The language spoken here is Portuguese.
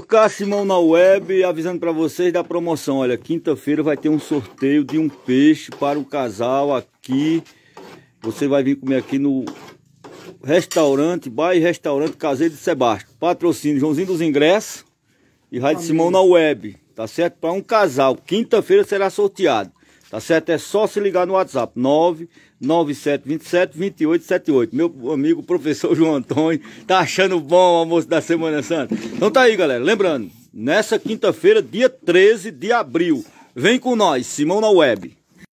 Cá Simão na web avisando para vocês da promoção. Olha, quinta-feira vai ter um sorteio de um peixe para o casal aqui. Você vai vir comer aqui no restaurante, bar restaurante Caseiro de Sebastião. Patrocínio Joãozinho dos Ingressos e Rádio Amém. Simão na web. Tá certo? Para um casal. Quinta-feira será sorteado. Tá certo? É só se ligar no WhatsApp 99727 2878. Meu amigo professor João Antônio tá achando bom o almoço da Semana Santa. Então tá aí, galera. Lembrando, nessa quinta-feira, dia 13 de abril, vem com nós, Simão na Web.